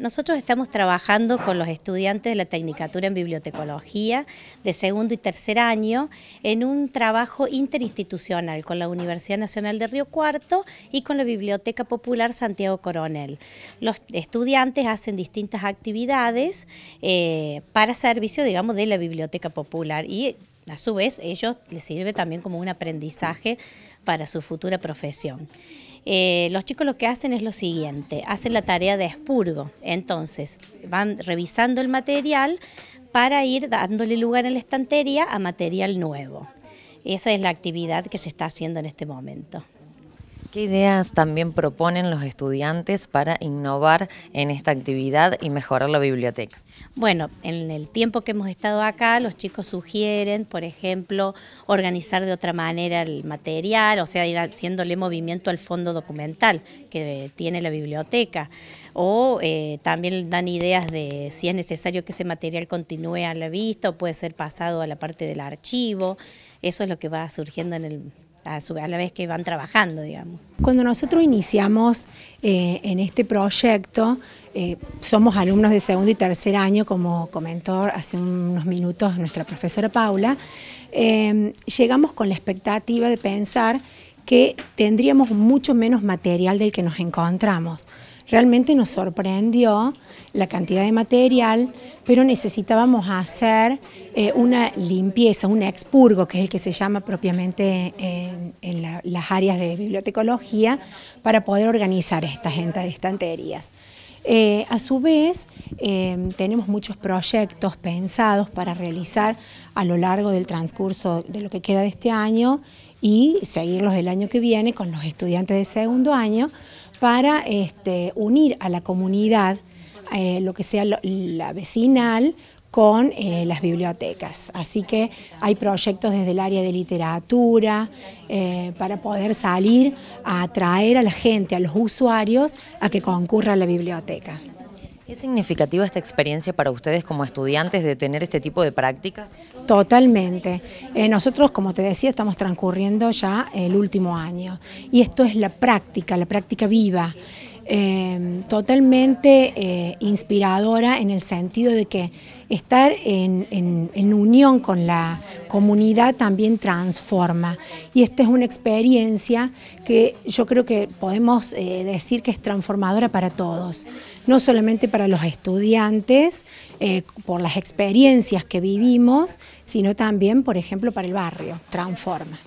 Nosotros estamos trabajando con los estudiantes de la Tecnicatura en Bibliotecología de segundo y tercer año en un trabajo interinstitucional con la Universidad Nacional de Río Cuarto y con la Biblioteca Popular Santiago Coronel. Los estudiantes hacen distintas actividades eh, para servicio, digamos, de la Biblioteca Popular y a su vez ellos les sirve también como un aprendizaje para su futura profesión. Eh, los chicos lo que hacen es lo siguiente, hacen la tarea de expurgo, entonces van revisando el material para ir dándole lugar en la estantería a material nuevo. Esa es la actividad que se está haciendo en este momento. ¿Qué ideas también proponen los estudiantes para innovar en esta actividad y mejorar la biblioteca? Bueno, en el tiempo que hemos estado acá, los chicos sugieren, por ejemplo, organizar de otra manera el material, o sea, ir haciéndole movimiento al fondo documental que tiene la biblioteca. O eh, también dan ideas de si es necesario que ese material continúe a la vista o puede ser pasado a la parte del archivo. Eso es lo que va surgiendo en el a, la vez que van trabajando, digamos. Cuando nosotros iniciamos eh, en este proyecto, eh, somos alumnos de segundo y tercer año, como comentó hace unos minutos nuestra profesora Paula, eh, llegamos con la expectativa de pensar que tendríamos mucho menos material del que nos encontramos. Realmente nos sorprendió la cantidad de material, pero necesitábamos hacer eh, una limpieza, un expurgo, que es el que se llama propiamente en, las áreas de bibliotecología, para poder organizar estas estanterías. Eh, a su vez, eh, tenemos muchos proyectos pensados para realizar a lo largo del transcurso de lo que queda de este año y seguirlos el año que viene con los estudiantes de segundo año para este, unir a la comunidad, eh, lo que sea la vecinal, con eh, las bibliotecas. Así que hay proyectos desde el área de literatura eh, para poder salir a atraer a la gente, a los usuarios, a que concurra a la biblioteca. ¿Es significativa esta experiencia para ustedes como estudiantes de tener este tipo de prácticas? Totalmente. Eh, nosotros, como te decía, estamos transcurriendo ya el último año y esto es la práctica, la práctica viva. Em, totalmente eh, inspiradora en el sentido de que estar en unión con la, comunidad también transforma. Y esta es una experiencia que yo creo que podemos eh, decir que es transformadora para todos, no solamente para los estudiantes, eh, por las experiencias que vivimos, sino también, por ejemplo, para el barrio, transforma.